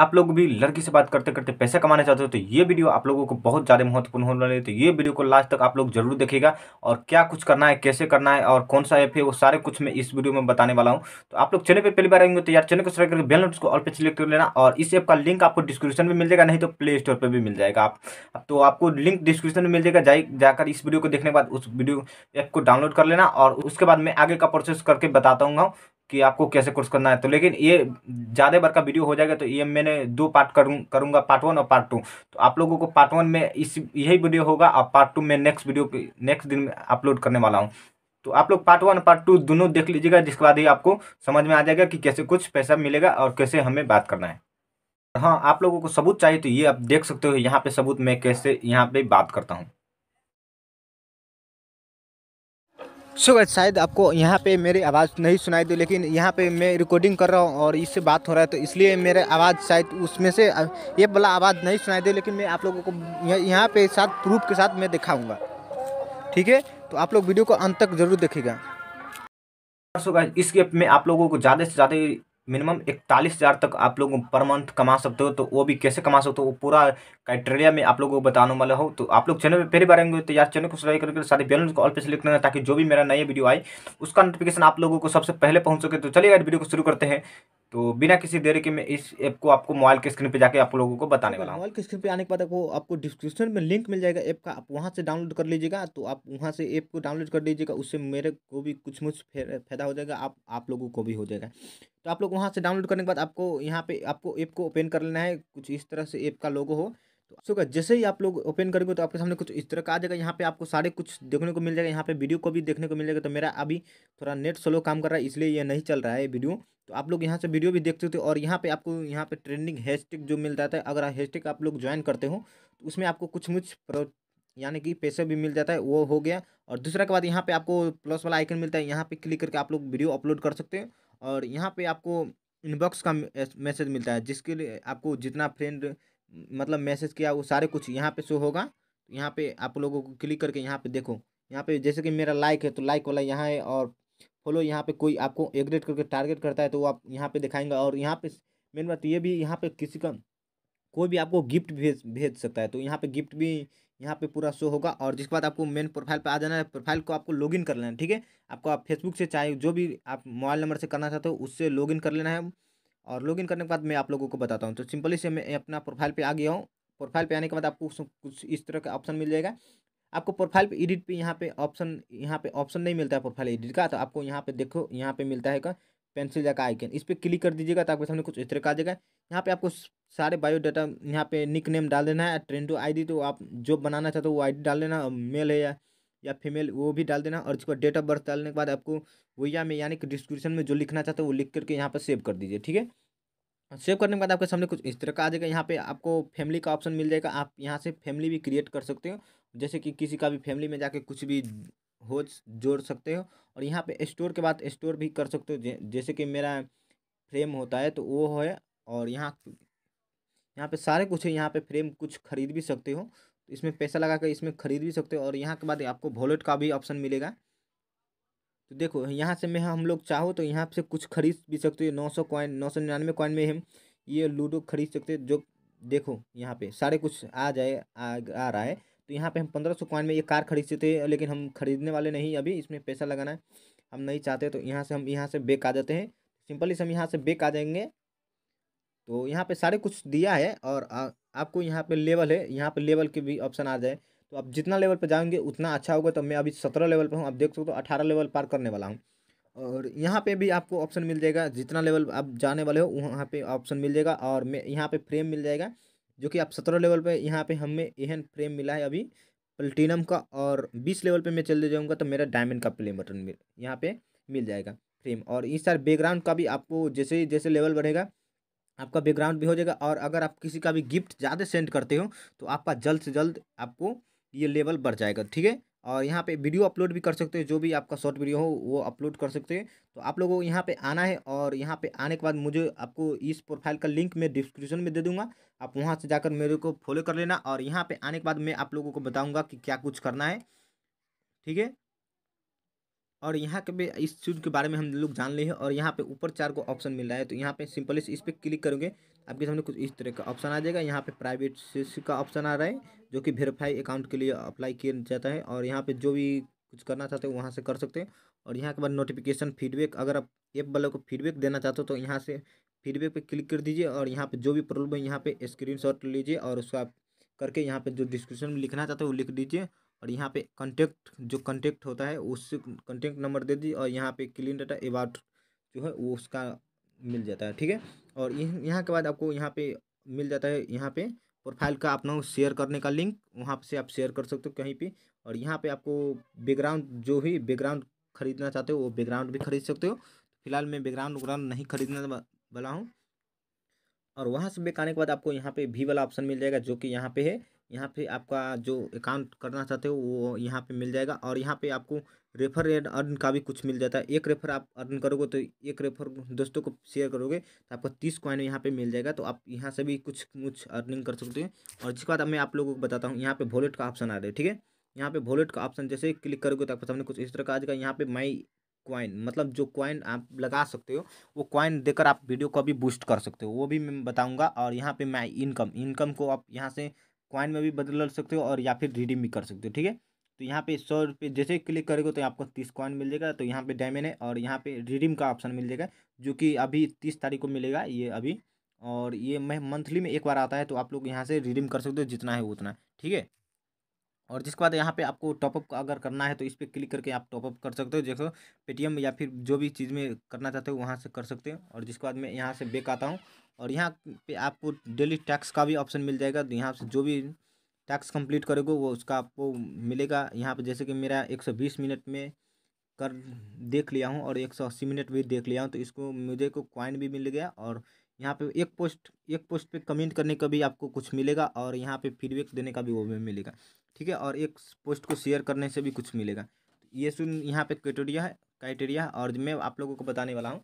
आप लोग भी लड़की से बात करते करते पैसा कमाना चाहते हो तो ये वीडियो आप लोगों को बहुत ज़्यादा महत्वपूर्ण होने वाली है तो ये वीडियो को लास्ट तक आप लोग जरूर देखेगा और क्या कुछ करना है कैसे करना है और कौन सा ऐप है वो सारे कुछ मैं इस वीडियो में बताने वाला हूँ तो आप लोग चैनल पर पहली बार आएंगे तो यार चैनल को सब्सक्राइब करके बेल नोट को ऑल पर सिलेक्ट कर लेना और इस ऐप का लिंक आपको डिस्क्रिप्शन में मिल जाएगा नहीं तो प्ले स्टोर पर भी मिल जाएगा आप तो आपको लिंक डिस्क्रिप्शन में मिल जाएगा जाए जाकर इस वीडियो को देखने के बाद उस वीडियो ऐप को डाउनलोड कर लेना और उसके बाद मैं आगे का प्रोसेस करके बताता हूँ कि आपको कैसे कोर्स करना है तो लेकिन ये ज़्यादा बार का वीडियो हो जाएगा तो ये मैंने दो पार्ट करूँ करूँगा पार्ट वन और पार्ट टू तो आप लोगों को पार्ट वन में इस यही वीडियो होगा और पार्ट टू में नेक्स्ट वीडियो नेक्स्ट दिन में अपलोड करने वाला हूँ तो आप लोग पार्ट वन पार्ट टू दोनों देख लीजिएगा जिसके बाद ही आपको समझ में आ जाएगा कि कैसे कुछ पैसा मिलेगा और कैसे हमें बात करना है हाँ आप लोगों को सबूत चाहिए तो ये आप देख सकते हो यहाँ पे सबूत मैं कैसे यहाँ पे बात करता हूँ सो so, शायद आपको यहाँ पे मेरी आवाज़ नहीं सुनाई दी लेकिन यहाँ पे मैं रिकॉर्डिंग कर रहा हूँ और इससे बात हो रहा है तो इसलिए मेरे आवाज़ शायद उसमें से ये वाला आवाज़ नहीं सुनाई दे लेकिन मैं आप लोगों को यहाँ पे साथ प्रूफ के साथ मैं दिखाऊंगा ठीक है तो आप लोग वीडियो को अंत तक जरूर देखेगा सो so इस गेप में आप लोगों को ज़्यादा से ज़्यादा मिनिमम इकतालीस हज़ार तक आप लोग पर मंथ कमा सकते हो तो वो भी कैसे कमा सकते हो वो पूरा क्राइटेरिया में आप लोगों को बताने वाला हो तो आप लोग चैनल पर पहली बार आएंगे तो यार चैनल को सब्सक्राइब करके सारे बेल को ऑल पे सेलेक्ट करना ताकि जो भी मेरा नया वीडियो आए उसका नोटिफिकेशन आप लोगों को सबसे पहले पहुँच सके तो चलिए वीडियो को शुरू करते हैं तो बिना किसी देरी के मैं इस ऐप को आपको मोबाइल के स्क्रीन पे जाके आप लोगों को बताने वाला हूँ मोबाइल के स्क्रीन पे आने के बाद आपको आपको डिस्क्रिप्शन में लिंक मिल जाएगा ऐप का आप वहाँ से डाउनलोड कर लीजिएगा तो आप वहाँ से ऐप को डाउनलोड कर लीजिएगा उससे मेरे को भी कुछ मुझ फायदा हो जाएगा आप आप लोगों को भी हो जाएगा तो आप लोग वहाँ से डाउनलोड करने के बाद आपको यहाँ पे आपको ऐप को ओपन कर लेना है कुछ इस तरह से ऐप का लोगो हो सो तो so, जैसे ही आप लोग ओपन करेंगे तो आपके सामने कुछ इस तरह का आ जाएगा यहाँ पे आपको सारे कुछ देखने को मिल जाएगा यहाँ पे वीडियो को भी देखने को मिल जाएगा तो मेरा अभी थोड़ा नेट स्लो काम कर रहा है इसलिए ये नहीं चल रहा है वीडियो तो आप लोग यहाँ से वीडियो भी देख सकते हो और यहाँ पे आपको यहाँ पे ट्रेंडिंग हैशटैग जो मिल जाता है अगर हैशटैग आप लोग ज्वाइन करते हो तो उसमें आपको कुछ मुझ यानी कि पैसे भी मिल जाता है वो हो गया और दूसरा के बाद यहाँ पे आपको प्लस वाला आइकन मिलता है यहाँ पे क्लिक करके आप लोग वीडियो अपलोड कर सकते हैं और यहाँ पे आपको इनबॉक्स का मैसेज मिलता है जिसके लिए आपको जितना फ्रेंड मतलब मैसेज किया वो सारे कुछ यहाँ पे शो होगा तो यहाँ पे आप लोगों को क्लिक करके यहाँ पे देखो यहाँ पे जैसे कि मेरा लाइक है तो लाइक वाला यहाँ है और फॉलो यहाँ पे कोई आपको एग्रेट करके टारगेट करता है तो वो आप यहाँ पे दिखाएंगे और यहाँ पे मेन बात ये भी यहाँ पे किसी का कोई भी आपको गिफ्ट भेज भेज सकता है तो यहाँ पर गिफ्ट भी यहाँ पर पूरा शो होगा और जिसके बाद आपको मेन प्रोफाइल पर आ जाना है प्रोफाइल को आपको लॉग कर लेना है ठीक है आपको आप फेसबुक से चाहे जो भी आप मोबाइल नंबर से करना चाहते हो उससे लॉग कर लेना है और लॉगिन करने के बाद मैं आप लोगों को बताता हूँ तो सिंपली से मैं अपना प्रोफाइल पे आ गया हूँ प्रोफाइल पे आने के बाद आपको कुछ इस तरह का ऑप्शन मिल जाएगा आपको प्रोफाइल पे एडिट पे यहाँ पे ऑप्शन यहाँ पे ऑप्शन नहीं मिलता है प्रोफाइल एडिट का तो आपको यहाँ पे देखो यहाँ पे मिलता है का पेंसिल का आइकन इस पर क्लिक कर दीजिएगा तो आपके सामने कुछ इस तरह का आ जाएगा यहाँ पे आपको सारे बायोडाटा यहाँ पे निक नेम डाल देना है ट्रेंडो आईडी तो आप जो बनाना चाहते हो वो आई डाल देना मेल है या या फीमेल वो भी डाल देना और उसका डेट ऑफ बर्थ डालने के बाद आपको वैया में यानी कि डिस्क्रिप्शन में जो लिखना चाहते हो वो लिख करके यहाँ पर सेव कर दीजिए ठीक है सेव करने के बाद आपके सामने कुछ इस तरह का आ जाएगा यहाँ पे आपको फैमिली का ऑप्शन मिल जाएगा आप यहाँ से फैमिली भी क्रिएट कर सकते हो जैसे कि किसी का भी फैमिली में जाके कुछ भी हो जोड़ सकते हो और यहाँ पे स्टोर के बाद स्टोर भी कर सकते हो जैसे कि मेरा फ्रेम होता है तो वो है और यहाँ यहाँ पे सारे कुछ है यहाँ पे फ्रेम कुछ खरीद भी सकते हो तो इसमें पैसा लगा कर इसमें खरीद भी सकते हो और यहाँ के बाद आपको वॉलेट का भी ऑप्शन मिलेगा तो देखो यहाँ से मैं हम लोग चाहो तो यहाँ से कुछ खरीद भी सकते हो नौ सौ कॉइन नौ सौ निन्यानवे कॉइन में हम ये लूडो खरीद सकते जो देखो यहाँ पे सारे कुछ आ जाए आ, आ रहा है तो यहाँ पे हम पंद्रह सौ कॉइन में ये कार खरीद सकते हैं लेकिन हम खरीदने वाले नहीं अभी इसमें पैसा लगाना है हम नहीं चाहते तो यहाँ से हम यहाँ से बेक आ जाते हैं सिंपली से हम यहाँ से बेक आ जाएंगे तो यहाँ पर सारे कुछ दिया है और आपको यहाँ पे लेवल है यहाँ पे लेवल के भी ऑप्शन आ जाए तो आप जितना लेवल पर जाएंगे उतना अच्छा होगा तो मैं अभी सत्रह लेवल पर हूँ आप देख सकते हो तो अठारह लेवल पार करने वाला हूँ और यहाँ पे भी आपको ऑप्शन मिल जाएगा जितना लेवल आप जाने वाले हो वहाँ पर ऑप्शन मिल जाएगा और मैं यहाँ पर फ्रेम मिल जाएगा जो कि आप सत्रह लेवल पर यहाँ पर हमें एहन फ्रेम मिला है अभी प्लेटिनम का और बीस लेवल पर मैं चले जाऊँगा तो मेरा डायमंड का प्ले बटन मिल यहाँ मिल जाएगा फ्रेम और इस सारे बैकग्राउंड का भी आपको जैसे जैसे लेवल बढ़ेगा आपका बैकग्राउंड भी हो जाएगा और अगर आप किसी का भी गिफ्ट ज़्यादा सेंड करते हो तो आपका जल्द से जल्द आपको ये लेवल बढ़ जाएगा ठीक है और यहाँ पे वीडियो अपलोड भी कर सकते हो जो भी आपका शॉर्ट वीडियो हो वो अपलोड कर सकते हैं तो आप लोगों को यहाँ पे आना है और यहाँ पे आने के बाद मुझे आपको इस प्रोफाइल का लिंक मैं डिस्क्रिप्शन में दे दूँगा आप वहाँ से जाकर मेरे को फॉलो कर लेना और यहाँ पर आने के बाद मैं आप लोगों को बताऊँगा कि क्या कुछ करना है ठीक है और यहाँ के भी इस चीज़ के बारे में हम लोग जान लिए हैं और यहाँ पे ऊपर चार को ऑप्शन मिल रहा है तो यहाँ पे सिंपली इस पर क्लिक करोगे आपके सामने कुछ इस तरह का ऑप्शन आ जाएगा यहाँ पे प्राइवेट का ऑप्शन आ रहा है जो कि वेरीफाई अकाउंट के लिए अप्लाई किया जाता है और यहाँ पर जो भी कुछ करना चाहते हो वहाँ से कर सकते हैं और यहाँ के बाद नोटिफिकेशन फीडबैक अगर आप ऐप वाले को फीडबैक देना चाहते हो तो यहाँ से फीडबैक पर क्लिक कर दीजिए और यहाँ पर जो भी प्रॉब्लम है यहाँ पर स्क्रीन लीजिए और उसको आप करके यहाँ पे जो डिस्क्रिप्शन में लिखना चाहते हो वो लिख दीजिए और यहाँ पे कॉन्टेक्ट जो कॉन्टेक्ट होता है उस कॉन्टेक्ट नंबर दे दीजिए और यहाँ पे क्लीन डाटा एबाउट जो है वो उसका मिल जाता है ठीक है और यहाँ के बाद आपको यहाँ पे मिल जाता है यहाँ पे प्रोफाइल का अपना शेयर करने का लिंक वहाँ से आप शेयर कर सकते हो कहीं पर और यहाँ पर आपको बैकग्राउंड जो भी बैकग्राउंड खरीदना चाहते हो वो बैकग्राउंड भी खरीद सकते हो फिलहाल मैं बैकग्राउंड वगराउंड नहीं खरीदने वाला हूँ और वहाँ से बेक आने के बाद आपको यहाँ पे भी वाला ऑप्शन मिल जाएगा जो कि यहाँ पे है यहाँ पे आपका जो अकाउंट करना चाहते हो वो यहाँ पे मिल जाएगा और यहाँ पे आपको रेफर एंड अर्न का भी कुछ मिल जाता है एक रेफर आप अर्न करोगे तो एक रेफर दोस्तों को शेयर करोगे तो आपको तीस कॉइन यहाँ पे मिल जाएगा तो आप यहाँ से भी कुछ कुछ अर्निंग कर सकते हो और इसके बाद मैं आप लोगों को बताता हूँ यहाँ पे वॉलेट का ऑप्शन आ रहा है ठीक है यहाँ पे वॉलेट का ऑप्शन जैसे क्लिक करोगे तो आपको सामने कुछ इस तरह का आ जाएगा यहाँ पे माई कॉइन मतलब जो कॉइन आप लगा सकते हो वो कॉइन देकर आप वीडियो को भी बूस्ट कर सकते हो वो भी मैं बताऊंगा और यहाँ पे मैं इनकम इनकम को आप यहाँ से कॉइन में भी बदल सकते हो और या फिर रिडीम भी कर सकते हो ठीक है तो यहाँ पे सौ रुपये जैसे क्लिक करेगा तो आपको तीस कॉइन मिल जाएगा तो यहाँ पे डायमंड है और यहाँ पे रिडीम का ऑप्शन मिल जाएगा जो कि अभी तीस तारीख को मिलेगा ये अभी और ये मैं मंथली में एक बार आता है तो आप लोग यहाँ से रिडीम कर सकते हो जितना है उतना ठीक है और जिसके बाद यहाँ पे आपको टॉपअप अगर करना है तो इस पर क्लिक करके आप टॉपअप कर सकते हो जैसे पेटीएम या फिर जो भी चीज़ में करना चाहते हो वहाँ से कर सकते हो और जिसके बाद मैं यहाँ से बेक आता हूँ और यहाँ पे आपको डेली टैक्स का भी ऑप्शन मिल जाएगा तो यहाँ से जो भी टैक्स कंप्लीट करोगे वो उसका आपको मिलेगा यहाँ पे जैसे कि मेरा एक सौ बीस मिनट में कर देख लिया हूँ और एक सौ अस्सी मिनट भी देख लिया हूँ तो इसको मुझे को क्वाइन भी मिल गया और यहाँ पे एक पोस्ट एक पोस्ट पे कमेंट करने का भी आपको कुछ मिलेगा और यहाँ पे फीडबैक देने का भी वो भी मिलेगा ठीक है और एक पोस्ट को शेयर करने से भी कुछ मिलेगा ये सुन यहाँ पर क्राइटेरिया है क्राइटेरिया और मैं आप लोगों को बताने वाला हूँ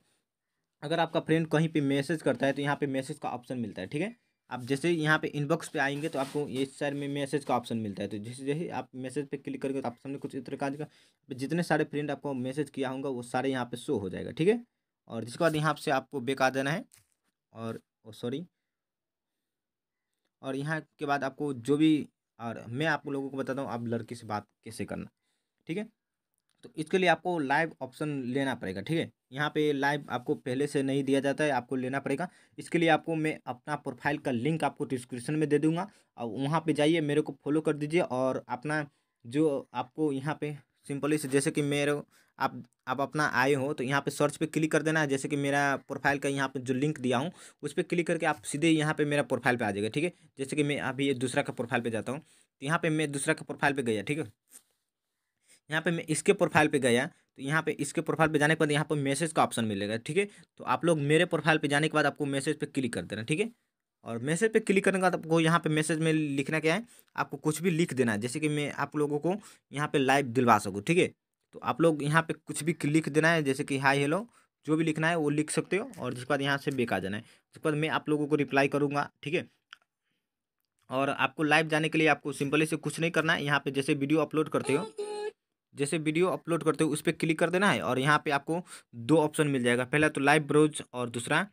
अगर आपका फ्रेंड कहीं पे मैसेज करता है तो यहाँ पे मैसेज का ऑप्शन मिलता है ठीक है आप जैसे यहाँ पे इनबॉक्स पे आएंगे तो आपको ये साइड में मैसेज का ऑप्शन मिलता है तो जैसे जैसे आप मैसेज पे क्लिक करके तो आप सामने कुछ इस तरह का तो जितने सारे फ्रेंड आपको मैसेज किया होगा वो सारे यहाँ पे शो हो जाएगा ठीक है और जिसके बाद यहाँ से आपको बेक आ जाना है और सॉरी और यहाँ के बाद आपको जो भी और मैं आप लोगों को बताता हूँ आप लड़की से बात कैसे करना ठीक है तो इसके लिए आपको लाइव ऑप्शन लेना पड़ेगा ठीक है यहाँ पे लाइव आपको पहले से नहीं दिया जाता है आपको लेना पड़ेगा इसके लिए आपको मैं अपना प्रोफाइल का लिंक आपको डिस्क्रिप्शन में दे दूँगा और वहाँ पर जाइए मेरे को फॉलो कर दीजिए और अपना जो आपको यहाँ पे सिंपली से जैसे कि मेरे आप आप अपना आए हो तो यहाँ पे सर्च पे क्लिक कर देना है जैसे कि मेरा प्रोफाइल का यहाँ पे जो लिंक दिया हूँ उस पर क्लिक करके आप सीधे यहाँ पे मेरा प्रोफाइल पे आ जाएगा ठीक है जैसे कि मैं अभी दूसरा का प्रोफाइल पे जाता हूँ तो यहाँ पे मैं दूसरा का प्रोफाइल पे गया ठीक है यहाँ पे मैं इसके प्रोफाइल पे गया तो यहाँ पे इसके प्रोफाइल पे जाने के बाद यहाँ पर मैसेज का ऑप्शन मिलेगा ठीक है तो आप लोग मेरे प्रोफाइल पे जाने के बाद आपको मैसेज पे क्लिक कर देना ठीक है और मैसेज पे क्लिक करने के बाद आपको यहाँ पे मैसेज में लिखना क्या है आपको कुछ भी लिख देना है जैसे कि मैं आप लोगों को यहाँ पर लाइव दिलवा सकूँ ठीक है तो आप लोग यहाँ पे कुछ भी लिख देना है जैसे कि हाई हेलो जो भी लिखना है वो लिख सकते हो और जिसके बाद यहाँ से बेक आ जाना है उसके बाद मैं आप लोगों को रिप्लाई करूँगा ठीक है और आपको लाइव जाने के लिए आपको सिंपली से कुछ नहीं करना है यहाँ पे जैसे वीडियो अपलोड करते हो जैसे वीडियो अपलोड करते हो उस पर क्लिक कर देना है और यहाँ पे आपको दो ऑप्शन मिल जाएगा पहला तो लाइव ब्रोज और दूसरा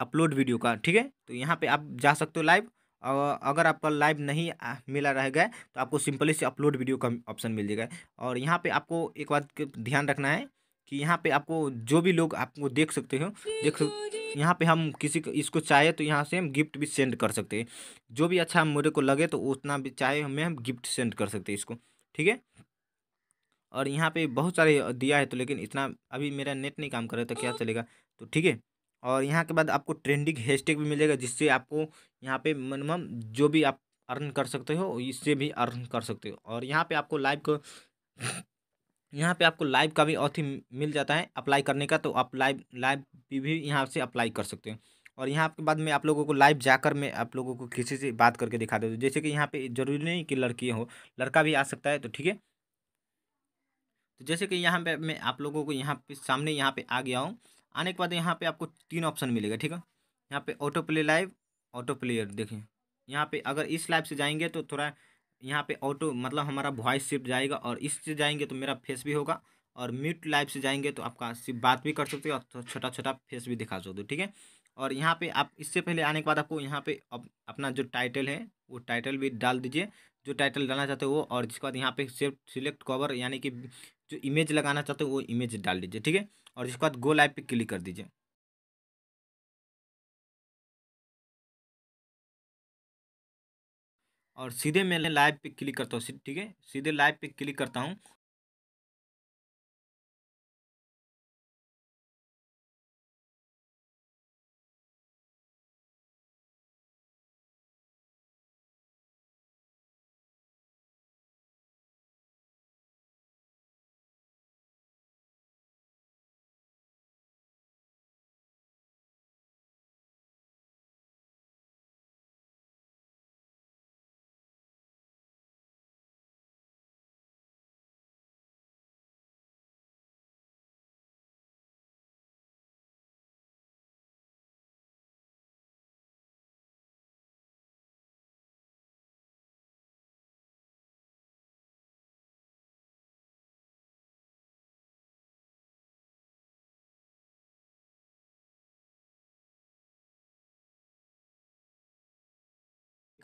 अपलोड वीडियो का ठीक है तो यहाँ पे आप जा सकते हो लाइव और अगर आपका लाइव नहीं मिला रह गया तो आपको सिंपली से अपलोड वीडियो का ऑप्शन मिल जाएगा और यहाँ पर आपको एक बात ध्यान रखना है कि यहाँ पर आपको जो भी लोग आपको देख सकते हो देख सकते यहाँ पे हम किसी को इसको चाहे तो यहाँ से हम गिफ्ट भी सेंड कर सकते हैं जो भी अच्छा मुझे को लगे तो उतना भी चाहे हमें हम गिफ्ट सेंड कर सकते हैं इसको ठीक है और यहाँ पे बहुत सारे दिया है तो लेकिन इतना अभी मेरा नेट नहीं काम कर रहा तो क्या चलेगा तो ठीक है और यहाँ के बाद आपको ट्रेंडिंग हैशटैग भी मिलेगा जिससे आपको यहाँ पे मिनिमम जो भी आप अर्न कर सकते हो इससे भी अर्न कर सकते हो और यहाँ पे आपको लाइव का यहाँ पे आपको लाइव का भी अथी मिल जाता है अप्लाई करने का तो आप लाइव लाइव भी, भी यहाँ से अप्लाई कर सकते हो और यहाँ के बाद मैं आप लोगों को लाइव जाकर मैं आप लोगों को किसी से बात करके दिखा देता हूँ जैसे कि यहाँ पे जरूरी नहीं कि लड़की हो लड़का भी आ सकता है तो ठीक है तो जैसे कि यहाँ पे मैं आप लोगों को यहाँ पे सामने यहाँ पे आ गया हूँ आने के बाद यहाँ पे आपको तीन ऑप्शन मिलेगा ठीक है यहाँ पे autoplay live auto player देखें यहाँ पे अगर इस लाइव से जाएंगे तो थोड़ा यहाँ पे ऑटो मतलब हमारा वॉइस सिर्फ जाएगा और इससे जाएंगे तो मेरा फेस भी होगा और म्यूट लाइव से जाएंगे तो आपका सिर्फ बात भी कर सकते हो और छोटा छोटा फेस भी दिखा सकते हो ठीक है और यहाँ पे आप इससे पहले आने के बाद आपको यहाँ पे अप, अपना जो टाइटल है वो टाइटल भी डाल दीजिए जो टाइटल डालना चाहते हो और जिसके बाद यहाँ पे सिर्फ सिलेक्ट कवर यानी कि जो इमेज लगाना चाहते हो वो इमेज डाल दीजिए ठीक है और इसके बाद गो लाइव पे क्लिक कर दीजिए और सीधे मैं लाइव पे क्लिक करता हूँ ठीक है सीधे लाइव पे क्लिक करता हूँ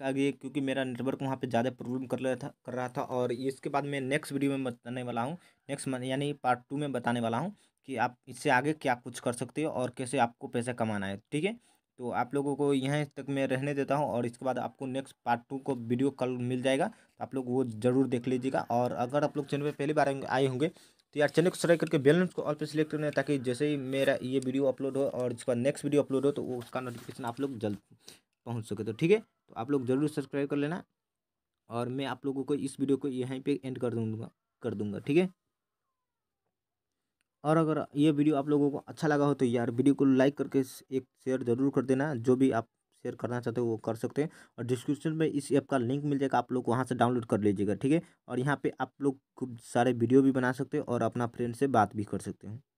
का ये क्योंकि मेरा नेटवर्क वहाँ पे ज़्यादा प्रॉब्लम कर रहा था कर रहा था और इसके बाद मैं नेक्स्ट वीडियो में बताने वाला हूँ नेक्स्ट यानी पार्ट टू में बताने वाला हूँ कि आप इससे आगे क्या कुछ कर सकते हो और कैसे आपको पैसा कमाना है ठीक है तो आप लोगों को यहाँ तक मैं रहने देता हूँ और इसके बाद आपको नेक्स्ट पार्ट टू को वीडियो कल मिल जाएगा तो आप लोग वो जरूर देख लीजिएगा और अगर आप लोग चैनल पर पहली बार आए होंगे तो यार चैनल को सब्सक्राइब करके बेल को ऑल पे सिलेक्ट करना है ताकि जैसे ही मेरा ये वीडियो अपलोड हो और इसके बाद नेक्स्ट वीडियो अपलोड हो तो उसका नोटिफिकेशन आप लोग जल्द पहुँच सके तो ठीक है तो आप लोग ज़रूर सब्सक्राइब कर लेना और मैं आप लोगों को इस वीडियो को यहीं पे एंड कर दूँगा कर दूँगा ठीक है और अगर ये वीडियो आप लोगों को अच्छा लगा हो तो यार वीडियो को लाइक करके एक शेयर ज़रूर कर देना जो भी आप शेयर करना चाहते हो वो कर सकते हैं और डिस्क्रिप्शन में इस ऐप का लिंक मिल जाएगा आप लोग वहाँ से डाउनलोड कर लीजिएगा ठीक है और यहाँ पर आप लोग खूब सारे वीडियो भी बना सकते हो और अपना फ्रेंड से बात भी कर सकते हैं